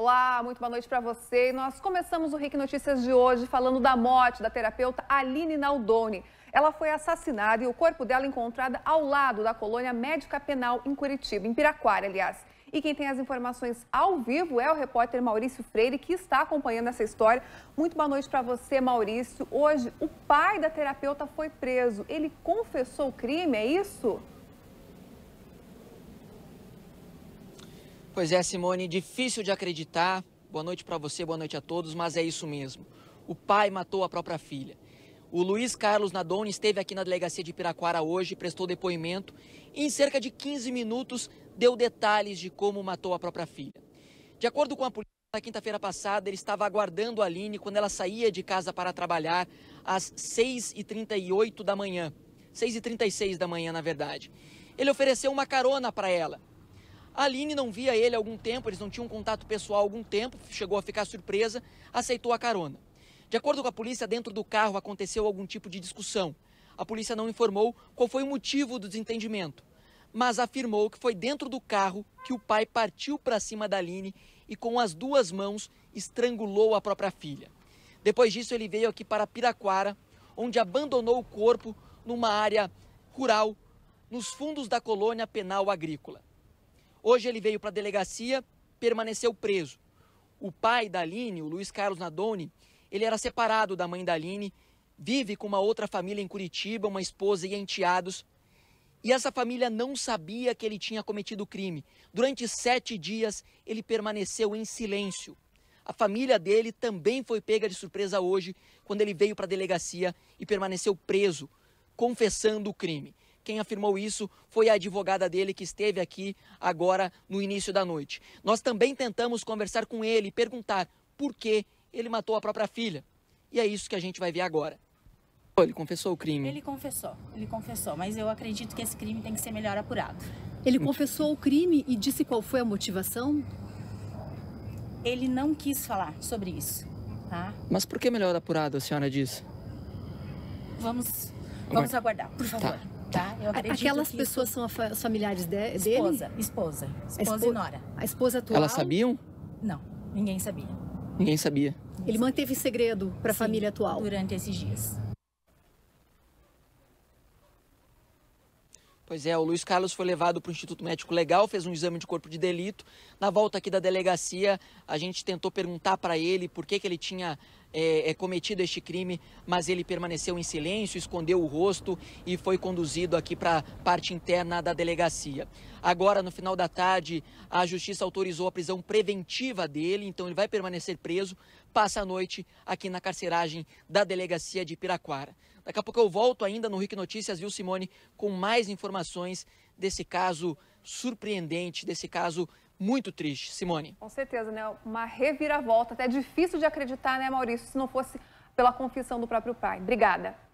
Olá, muito boa noite para você. Nós começamos o RIC Notícias de hoje falando da morte da terapeuta Aline Naldoni. Ela foi assassinada e o corpo dela encontrado ao lado da colônia médica penal em Curitiba, em Piraquara, aliás. E quem tem as informações ao vivo é o repórter Maurício Freire, que está acompanhando essa história. Muito boa noite para você, Maurício. Hoje, o pai da terapeuta foi preso. Ele confessou o crime, é isso? Sim. Pois é, Simone, difícil de acreditar. Boa noite para você, boa noite a todos, mas é isso mesmo. O pai matou a própria filha. O Luiz Carlos Nadoni esteve aqui na delegacia de Piraquara hoje, prestou depoimento e em cerca de 15 minutos deu detalhes de como matou a própria filha. De acordo com a polícia, na quinta-feira passada ele estava aguardando a Aline quando ela saía de casa para trabalhar às 6h38 da manhã. 6h36 da manhã, na verdade. Ele ofereceu uma carona para ela, a Aline não via ele há algum tempo, eles não tinham contato pessoal há algum tempo, chegou a ficar surpresa, aceitou a carona. De acordo com a polícia, dentro do carro aconteceu algum tipo de discussão. A polícia não informou qual foi o motivo do desentendimento, mas afirmou que foi dentro do carro que o pai partiu para cima da Aline e com as duas mãos estrangulou a própria filha. Depois disso, ele veio aqui para Piraquara, onde abandonou o corpo numa área rural, nos fundos da colônia penal agrícola. Hoje ele veio para a delegacia, permaneceu preso. O pai da Aline, o Luiz Carlos Nadoni, ele era separado da mãe da Aline, vive com uma outra família em Curitiba, uma esposa e enteados. E essa família não sabia que ele tinha cometido o crime. Durante sete dias, ele permaneceu em silêncio. A família dele também foi pega de surpresa hoje, quando ele veio para a delegacia e permaneceu preso, confessando o crime. Quem afirmou isso foi a advogada dele que esteve aqui agora no início da noite. Nós também tentamos conversar com ele e perguntar por que ele matou a própria filha. E é isso que a gente vai ver agora. Ele confessou o crime. Ele confessou, ele confessou, mas eu acredito que esse crime tem que ser melhor apurado. Ele confessou o crime e disse qual foi a motivação? Ele não quis falar sobre isso, tá? Mas por que melhor apurado, a senhora disse? Vamos, vamos aguardar, por tá. favor. Tá. Tá? Eu é, acredito Aquelas pessoas isso... são as familiares de, dele? Esposa, esposa. Esposa, e nora. A esposa atual? Elas sabiam? Não, ninguém sabia. Ninguém sabia. Ele manteve segredo para a família atual? durante esses dias. Pois é, o Luiz Carlos foi levado para o Instituto Médico Legal, fez um exame de corpo de delito. Na volta aqui da delegacia, a gente tentou perguntar para ele por que, que ele tinha é, é, cometido este crime, mas ele permaneceu em silêncio, escondeu o rosto e foi conduzido aqui para a parte interna da delegacia. Agora, no final da tarde, a justiça autorizou a prisão preventiva dele, então ele vai permanecer preso, passa a noite aqui na carceragem da delegacia de Piraquara. Daqui a pouco eu volto ainda no RIC Notícias, viu, Simone, com mais informações desse caso surpreendente, desse caso muito triste, Simone. Com certeza, né? Uma reviravolta, até é difícil de acreditar, né, Maurício, se não fosse pela confissão do próprio pai. Obrigada.